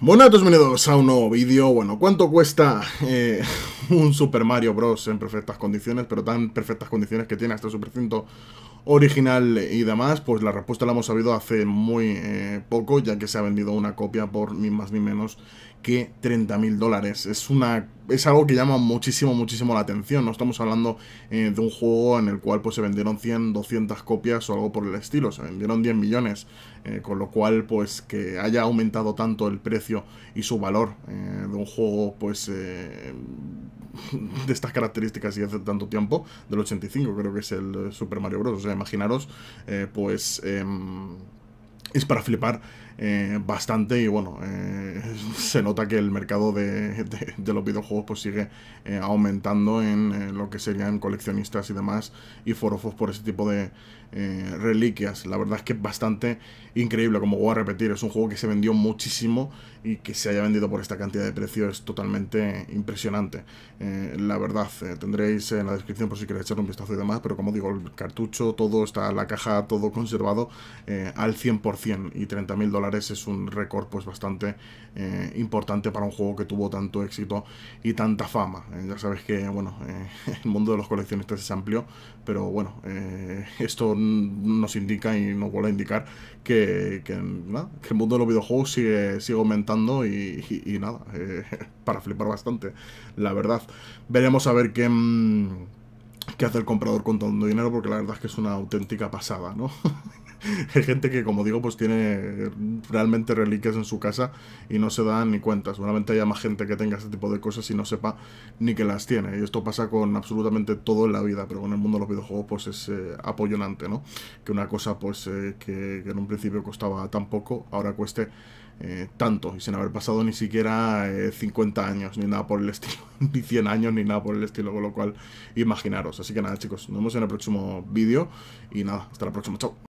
todos, bienvenidos a un nuevo vídeo. Bueno, ¿cuánto cuesta eh, un Super Mario Bros. en perfectas condiciones? Pero tan perfectas condiciones que tiene hasta Super 100 original y demás, pues la respuesta la hemos sabido hace muy eh, poco, ya que se ha vendido una copia por ni más ni menos que 30.000 mil dólares. Es, una, es algo que llama muchísimo, muchísimo la atención. No estamos hablando eh, de un juego en el cual pues, se vendieron 100, 200 copias o algo por el estilo. Se vendieron 10 millones. Eh, con lo cual, pues que haya aumentado tanto el precio y su valor de un juego pues de estas características y hace tanto tiempo, del 85 creo que es el eh, Super Mario Bros. O sea, imaginaros, eh, pues... Em, es para flipar eh, bastante y bueno, se nota que el mercado de, los videojuegos pues sigue eh, aumentando en eh, lo que serían coleccionistas y demás y forofos por ese tipo de eh, reliquias. La verdad es que es bastante increíble, como voy a repetir, es un juego que se vendió muchísimo y que se haya vendido por esta cantidad de precio es totalmente impresionante. la verdad, tendréis en la descripción por si queréis echar un vistazo y demás, pero como digo, el cartucho, todo está, la caja, todo conservado al 100% y 30.000 dólares es un récord pues bastante... Eh, importante para un juego que tuvo tanto éxito y tanta fama. Eh, ya sabes que, bueno, eh, el mundo de los coleccionistas se amplió, pero bueno, esto nos indica y nos vuelve a indicar que, el mundo de los videojuegos sigue, sigue aumentando y, nada, para flipar bastante, la verdad. Veremos a ver qué... Mm, hace el comprador con tanto dinero porque la verdad es que es una auténtica pasada, ¿no? hay gente que, como digo, pues tiene realmente reliquias en su casa y no se dan ni cuenta. Seguramente haya más gente que tenga ese tipo de cosas y no sepa ni que las tiene. Y esto pasa con absolutamente todo en la vida, pero con el mundo de los videojuegos pues es eh, apoyonante, ¿no? Que una cosa pues eh, que, en un principio costaba tan poco, ahora cueste eh, tanto y sin haber pasado ni siquiera 50 años ni nada por el estilo, ni 100 años ni nada por el estilo, con lo cual imaginaros. Así que nada chicos, nos vemos en el próximo vídeo y nada, hasta la próxima, chao.